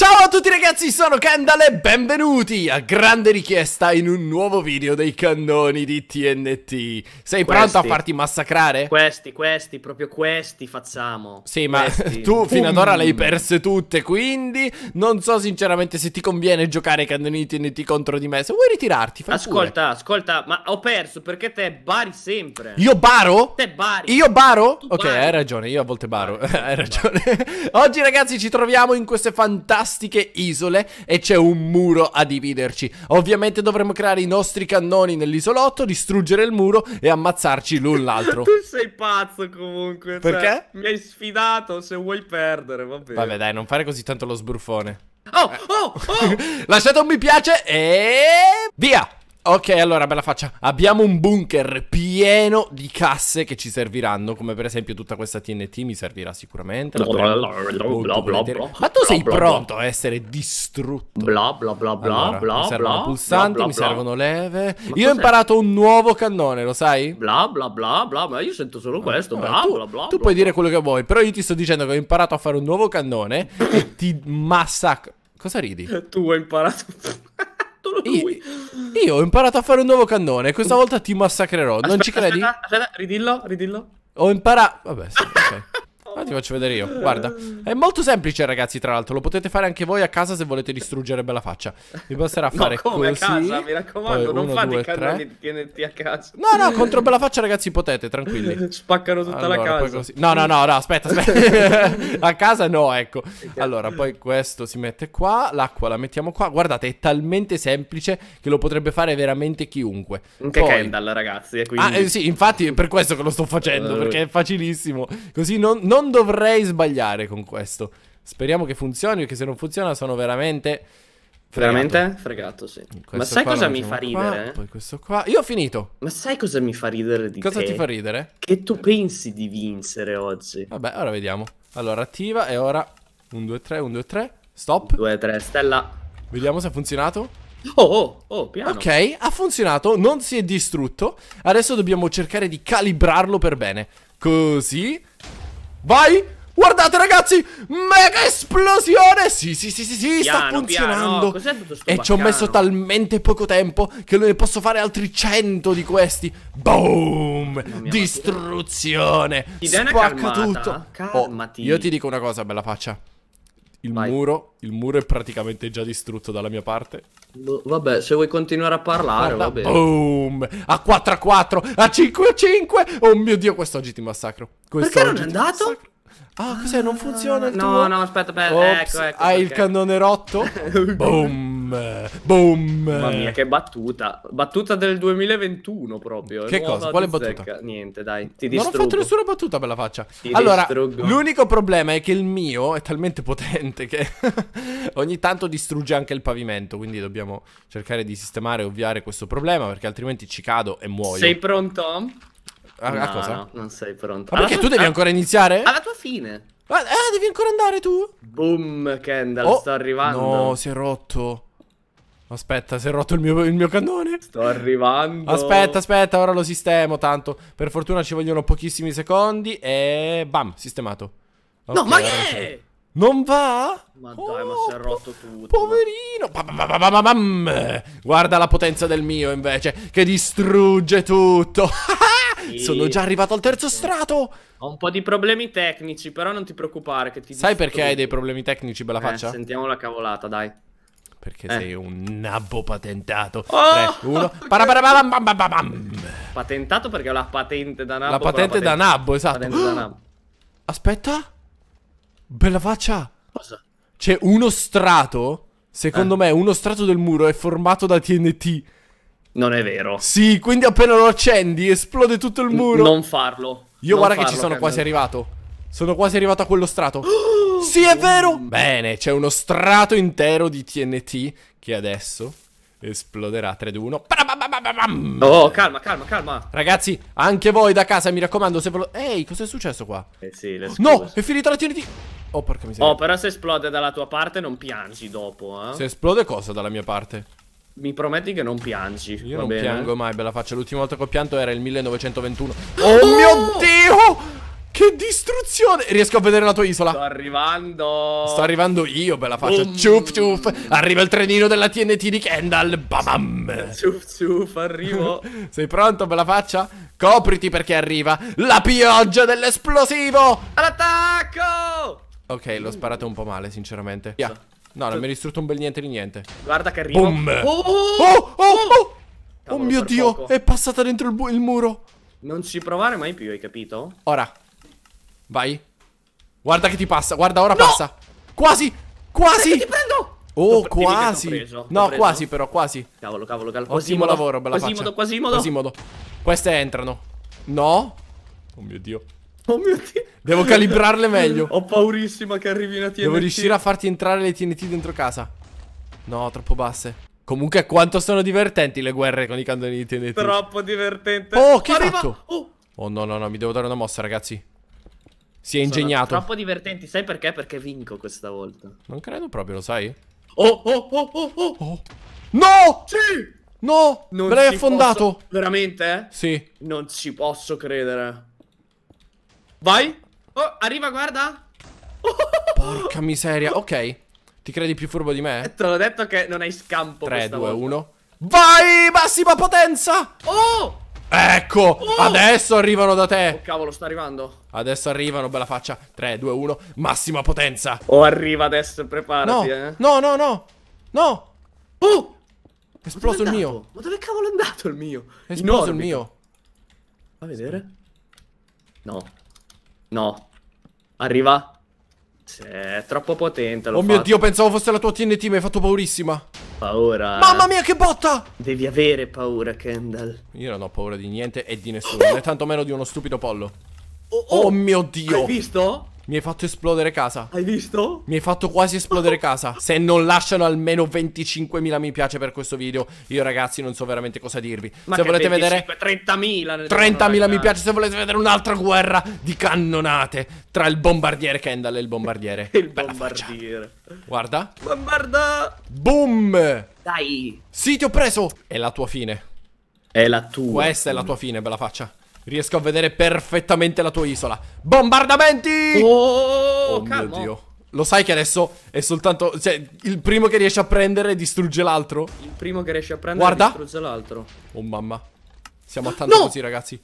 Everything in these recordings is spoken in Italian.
Ciao Ciao a tutti ragazzi, sono Kendall e benvenuti a grande richiesta in un nuovo video dei cannoni di TNT. Sei questi. pronto a farti massacrare? Questi, questi, proprio questi facciamo. Sì, ma questi. tu fino ad ora le hai perse tutte, quindi non so sinceramente se ti conviene giocare ai cannoni di TNT contro di me. Se vuoi ritirarti, fai Ascolta, pure. ascolta, ma ho perso perché te bari sempre. Io baro? Te bari. Io baro? Tu ok, bari. hai ragione, io a volte baro. hai ragione. Oggi ragazzi ci troviamo in queste fantastiche mitiche isole e c'è un muro a dividerci. Ovviamente dovremo creare i nostri cannoni nell'isolotto, distruggere il muro e ammazzarci l'un l'altro. tu sei pazzo comunque. Cioè, Perché? Cioè, mi hai sfidato se vuoi perdere, va bene. Vabbè dai, non fare così tanto lo sbruffone. Oh, oh, oh! Lasciate un mi piace e... Via! Ok, allora, bella faccia. Abbiamo un bunker pieno di casse che ci serviranno, come per esempio tutta questa TNT mi servirà sicuramente. Bla bla bla bla, Ma tu sei pronto a essere distrutto? Bla bla bla bla bla. Mi servono pulsanti, mi servono leve. Io ho imparato un nuovo cannone, lo sai? Bla bla bla bla, ma io sento solo ah, questo. Bla bla bla. Tu puoi dire quello che vuoi, però io ti sto dicendo che ho imparato a fare un nuovo cannone e ti massacro. Cosa ridi? Tu hai imparato io, io, ho imparato a fare un nuovo cannone. Questa mm. volta ti massacrerò. Aspetta, non ci credi? Aspetta, aspetta, ridillo, ridillo. Ho imparato. Vabbè, sì, ok. Ah, ti faccio vedere io, guarda. È molto semplice, ragazzi, tra l'altro. Lo potete fare anche voi a casa se volete distruggere bella faccia. Vi basterà fare no, come così. a casa, mi raccomando, non fate i canali a casa. No, no, contro bella faccia, ragazzi, potete, tranquilli. Spaccano tutta allora, la casa. Così... No, no, no, no, aspetta, aspetta. a casa no, ecco. Allora, poi questo si mette qua, l'acqua la mettiamo qua. Guardate, è talmente semplice che lo potrebbe fare veramente chiunque. Un poi... Kendall, ragazzi, eh, quindi... Ah, eh, sì, infatti, è per questo che lo sto facendo, eh. perché è facilissimo. Così non, non dovrei sbagliare con questo. Speriamo che funzioni, perché se non funziona sono veramente... Fregato. Veramente? Fregato, sì. Questo Ma sai cosa mi diciamo fa ridere? Qua, poi questo qua. Io ho finito. Ma sai cosa mi fa ridere di cosa te? Cosa ti fa ridere? Che tu pensi di vincere oggi. Vabbè, ora vediamo. Allora, attiva e ora 1, 2, 3, 1, 2, 3. Stop. 2, 3, stella. Vediamo se ha funzionato. Oh, oh, oh, piano. Ok, ha funzionato, non si è distrutto. Adesso dobbiamo cercare di calibrarlo per bene. Così Vai! Guardate ragazzi, mega esplosione! Sì, sì, sì, sì, sì piano, sta funzionando. Piano. E ci ho messo talmente poco tempo che ne posso fare altri 100 di questi. Boom! Distruzione! Ti Spacca tutto. Oh, Calmati. Oh, io ti dico una cosa, bella faccia. Il Vai. muro, il muro è praticamente già distrutto dalla mia parte. Boh, vabbè, se vuoi continuare a parlare, Guarda, va bene. Boom! A 4 a 4, a 5 a 5. Oh mio Dio, quest'oggi ti massacro. Quest'oggi Perché non è andato? Ah, cos'è? Non funziona il no, tuo? No, no, aspetta, aspetta. ecco, ecco. Hai perché. il cannone rotto? boom! boom, Mamma mia, che battuta. Battuta del 2021 proprio. Che cosa? Quale battuta? Niente, dai, ti distruggo. Non ho fatto nessuna battuta per la faccia. Ti allora, l'unico problema è che il mio è talmente potente che ogni tanto distrugge anche il pavimento, quindi dobbiamo cercare di sistemare e ovviare questo problema perché altrimenti ci cado e muoio. Sei pronto? A, no, a cosa? No, non sei pronto. Ma perché tu devi ancora iniziare? Alla tua fine. Ah, eh, devi ancora andare tu? Boom, Kendall, oh, sta arrivando. No, si è rotto. Aspetta, si è rotto il mio, il mio, cannone. Sto arrivando. Aspetta, aspetta, ora lo sistemo. Tanto, per fortuna ci vogliono pochissimi secondi. E bam, sistemato. Okay, no, ma che? Non va? Ma oh, dai, ma si è rotto tutto. Poverino. Guarda la potenza del mio invece, che distrugge tutto. sì. Sono già arrivato al terzo strato. Ho un po' di problemi tecnici, però non ti preoccupare. Che ti Sai perché hai dei problemi tecnici, bella eh, faccia? Sentiamo la cavolata, dai. Perché eh. sei un nabbo patentato. Oh! 3, 1. Patentato perché ho la patente da nabbo. La patente, la patente. da nabbo, esatto. Patente da nabbo. Aspetta. Bella faccia. Cosa? C'è uno strato. Secondo eh. me, uno strato del muro è formato da TNT. Non è vero. Sì, quindi appena lo accendi esplode tutto il muro. N non farlo. Io non guarda farlo, che ci sono quasi arrivato. Sono quasi arrivato a quello strato. Sì, è vero! Bene, c'è uno strato intero di TNT che adesso esploderà 3, 2, 1 Oh, calma, calma, calma Ragazzi, anche voi da casa, mi raccomando se lo... Ehi, cos'è successo qua? Eh sì, le scuse. No, è finita la TNT Oh, porca miseria Oh, però se esplode dalla tua parte non piangi dopo, eh Se esplode cosa dalla mia parte? Mi prometti che non piangi Io non bene? piango mai, bella faccia L'ultima volta che ho pianto era il 1921 Oh, oh! mio Dio! Che distruzione! Riesco a vedere la tua isola. Sto arrivando. Sto arrivando io, bella faccia. Boom. Ciup Arriva il trenino della TNT di Kendall. Babam. Ciup ciup, arrivo. Sei pronto, bella faccia? Copriti perché arriva la pioggia dell'esplosivo. All'attacco! Ok, l'ho sparato un po' male, sinceramente. Via. No, non mi ha distrutto un bel niente di niente. Guarda che arrivo. Boom. Oh, oh, oh, oh mio Dio, poco. è passata dentro il, il muro. Non ci provare mai più, hai capito? Ora, Vai. Guarda che ti passa. Guarda, ora no! passa. Quasi. Quasi. Eh, ti prendo. Oh, quasi. Preso, no, preso. quasi però, quasi. Cavolo, cavolo, cavolo. Ottimo lavoro, bella quasimodo, faccia. quasi modo. Queste entrano. No. Oh mio Dio. Oh mio Dio. Devo calibrarle meglio. Ho paurissima che arrivi una TNT. Devo riuscire a farti entrare le TNT dentro casa. No, troppo basse. Comunque, quanto sono divertenti le guerre con i cannoni di TNT. Troppo divertente. Oh, che Arriva. fatto? Oh. oh, no, no, no, mi devo dare una mossa, ragazzi. Si è ingegnato. Sono troppo divertenti, sai perché? Perché vinco questa volta. Non credo proprio, lo sai? Oh, oh, oh, oh, oh! oh. oh. No! Sì! No! Non me l'hai affondato! Posso... Veramente? Sì. Non ci posso credere. Vai! Oh, arriva, guarda! Porca miseria, ok. Ti credi più furbo di me? Eh, te l'ho detto che non hai scampo 3, 2, volta. 1. Vai, massima potenza! Oh! Ecco, oh! adesso arrivano da te. Oh, cavolo, sta arrivando. Adesso arrivano, bella faccia. 3, 2, 1, massima potenza. Oh, arriva adesso, preparati, no, eh. No, no, no. No. Oh! esploso il mio. Ma dove cavolo è andato il mio? È esploso il mio. Va a vedere. No. No. Arriva. Cioè, è troppo potente. Oh fatto. mio dio, pensavo fosse la tua TNT, mi hai fatto paurissima. Paura. Mamma mia, che botta! Devi avere paura, Kendall. Io non ho paura di niente e di nessuno, né tanto meno di uno stupido pollo. Oh, oh, oh mio dio! Hai visto? Mi hai fatto esplodere casa. Hai visto? Mi hai fatto quasi esplodere casa. Se non lasciano almeno 25.000 mi piace per questo video, io ragazzi non so veramente cosa dirvi. Ma se volete 25, vedere 30.000 30.000 mi piace se volete vedere un'altra guerra di cannonate tra il bombardiere Kendall e il bombardiere. il Bella bombardiere. Faccia. Guarda. Bombarda! Boom! Dai! Sì, ti ho preso! È la tua fine. È la tua. Questa è la tua fine, bella faccia. Riesco a vedere perfettamente la tua isola. Bombardamenti! Oh, oh, oh, oh, oh mio dio. Lo sai che adesso è soltanto... Cioè, il primo che riesce a prendere distrugge l'altro? Il primo che riesce a prendere Guarda. distrugge l'altro. Oh mamma. Siamo a tanto no! così, ragazzi.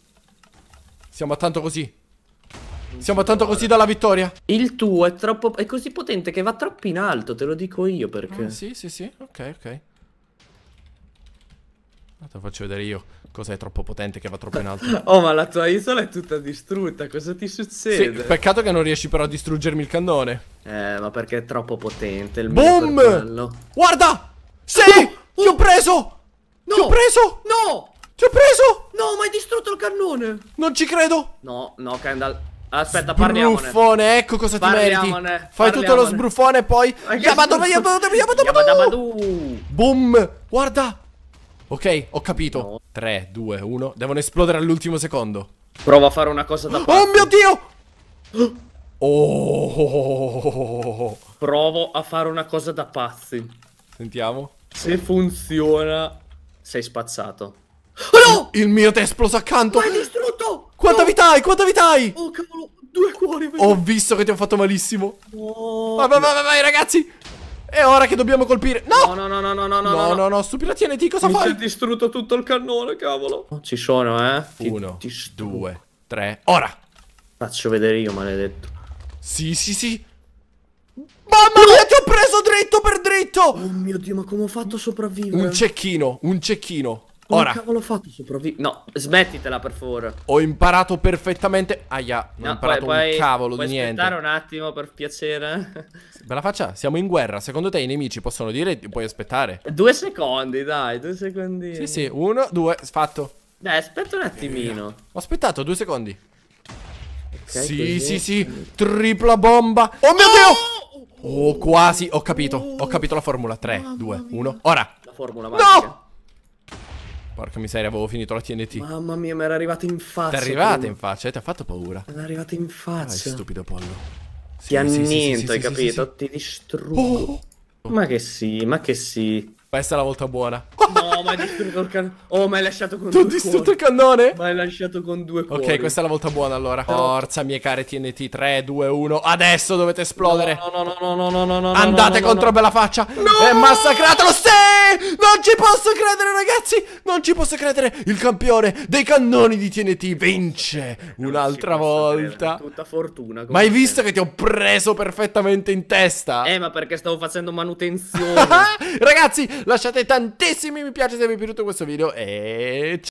Siamo a tanto così. Siamo tanto così dalla vittoria. Il tuo è troppo. È così potente che va troppo in alto, te lo dico io perché. Ah, sì, sì, sì. Ok, ok. Te lo faccio vedere io. Cosa è troppo potente che va troppo in alto? oh, ma la tua isola è tutta distrutta. Cosa ti succede? Sì, peccato che non riesci però a distruggermi il cannone. Eh, ma perché è troppo potente il Boom! Guarda! Sì! Oh! Ti ho preso! No! Ti ho preso! No! Ti ho preso! No, ma hai distrutto il cannone! Non ci credo! No, no, Kendall. Aspetta, parliamone. Sbruffone, ecco cosa parliamone, ti meriti. Fai tutto lo sbruffone e poi... Yabadabadabadabadabadu! Boom! Guarda! Ok, ho capito. 3, 2, 1. Devono esplodere all'ultimo secondo. Prova a fare una cosa da parte. Oh mio Dio! Oh! Provo a fare una cosa da pazzi. Sentiamo. Se funziona, sei spazzato. Oh no! Il mio te è esploso accanto! Ma hai distrutto! Quanta no! vita hai? Quanta vita hai? Oh cavolo, due cuori. Vedi? Ho visto che ti ho fatto malissimo. No. Vai, vai, vai, vai, ragazzi! È ora che dobbiamo colpire. No! No, no, no, no, no, no. No, no, no, stupida tieniti, cosa Mi fai? Mi distrutto tutto il cannone, cavolo. ci sono, eh. Uno, ti due, tre. Ora! Faccio vedere io, maledetto. Sì, sì, sì. Mamma mia, ti ho preso dritto per dritto! Oh mio Dio, ma come ho fatto a sopravvivere? Un cecchino, un cecchino. Come Ora. cavolo ho fatto sopravvivere? No, smettitela per favore. Ho imparato perfettamente. Aia, non no, ho imparato poi, un cavolo di niente. aspettare un attimo per piacere? Bella faccia, siamo in guerra. Secondo te i nemici possono dire puoi aspettare? Due secondi, dai, due secondi. Sì, sì, uno, due, fatto. Dai, aspetta un attimino. Ho aspettato due secondi. Okay, sì, così. sì, sì, tripla bomba. Oh mio oh! Dio! Oh, quasi, ho capito, ho capito la formula. 3, 2, 1, ora. La formula magica. No! Porca miseria, avevo finito la TNT. Mamma mia, mi era arrivata in faccia. Ti è arrivata in faccia, eh? ti ha fatto paura. Mi è arrivata in faccia. Ah, stupido pollo. Sì, ti anniento, sì, sì, hai capito? Ti distruggo. Oh, oh, oh. Ma che sì, ma che sì. Questa è la volta buona. No, ma hai distrutto il cannone. Oh, ma hai lasciato con T'ho distrutto cuori. il cannone? Ma hai lasciato con due cuori. Ok, questa è la volta buona allora. Forza, mie care TNT. 3, 2, 1. Adesso dovete esplodere. No, no, no, no, no, no, no. Andate no, no, contro no. bella faccia. No! È massacratelo. Sì! Non ci posso credere, ragazzi. Non ci posso credere. Il campione dei cannoni di TNT vince un'altra volta. Tutta fortuna. Ma hai visto che ti ho preso perfettamente in testa? Eh, ma perché stavo facendo manutenzione. ragazzi, lasciate tantissimi mi piace se vi è piaciuto questo video e ciao!